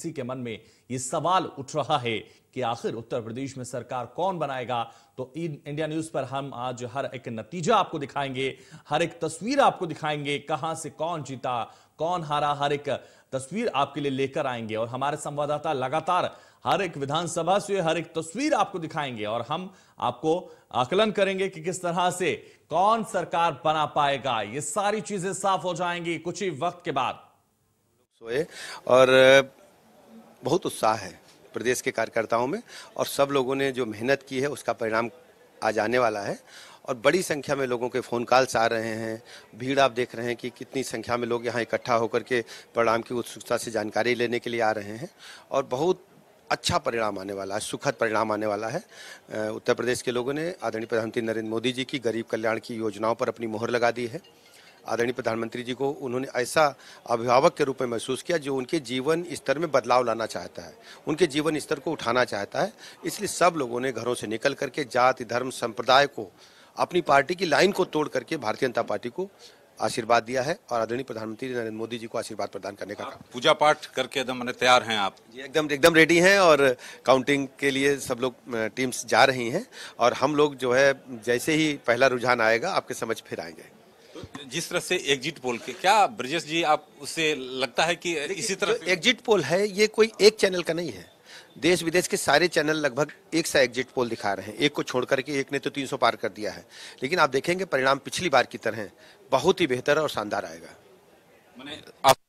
किसी के मन में ये सवाल उठ रहा है कि आखिर उत्तर प्रदेश में सरकार कौन बनाएगा तो इंडिया न्यूज पर हम आज हर एक नतीजा आपको दिखाएंगे हर एक तस्वीर आपको दिखाएंगे कहां से कौन जीता कौन हारा हर एक तस्वीर आपके लिए लेकर आएंगे और हमारे संवाददाता लगातार हर एक विधानसभा से हर एक तस्वीर आपको दिखाएंगे और हम आपको आकलन करेंगे कि किस तरह से कौन सरकार बना पाएगा ये सारी चीजें साफ हो जाएंगी कुछ ही वक्त के बाद और बहुत उत्साह है प्रदेश के कार्यकर्ताओं में और सब लोगों ने जो मेहनत की है उसका परिणाम आज आने वाला है और बड़ी संख्या में लोगों के फ़ोन कॉल्स आ रहे हैं भीड़ आप देख रहे हैं कि कितनी संख्या में लोग यहाँ इकट्ठा होकर के परिणाम की उत्सुकता से जानकारी लेने के लिए आ रहे हैं और बहुत अच्छा परिणाम आने वाला है सुखद परिणाम आने वाला है उत्तर प्रदेश के लोगों ने आदरणीय प्रधानमंत्री नरेंद्र मोदी जी की गरीब कल्याण की योजनाओं पर अपनी मोहर लगा दी है आदरणीय प्रधानमंत्री जी को उन्होंने ऐसा अभिभावक के रूप में महसूस किया जो उनके जीवन स्तर में बदलाव लाना चाहता है उनके जीवन स्तर को उठाना चाहता है इसलिए सब लोगों ने घरों से निकल करके जाति धर्म संप्रदाय को अपनी पार्टी की लाइन को तोड़ करके भारतीय जनता पार्टी को आशीर्वाद दिया है और आदरणीय प्रधानमंत्री नरेंद्र मोदी जी को आशीर्वाद प्रदान करने का पूजा पाठ करके एकदम तैयार हैं आप जी एकदम एकदम रेडी हैं और काउंटिंग के लिए सब लोग टीम्स जा रही हैं और हम लोग जो है जैसे ही पहला रुझान आएगा आपके समझ फिर आएंगे तो जिस तरह से एग्जिट पोल के क्या ब्रजेश जी आप उसे लगता है कि इसी तरह एग्जिट पोल है ये कोई एक चैनल का नहीं है देश विदेश के सारे चैनल लगभग एक सा एग्जिट पोल दिखा रहे हैं एक को छोड़ करके एक ने तो 300 पार कर दिया है लेकिन आप देखेंगे परिणाम पिछली बार की तरह बहुत ही बेहतर और शानदार आएगा मैंने आप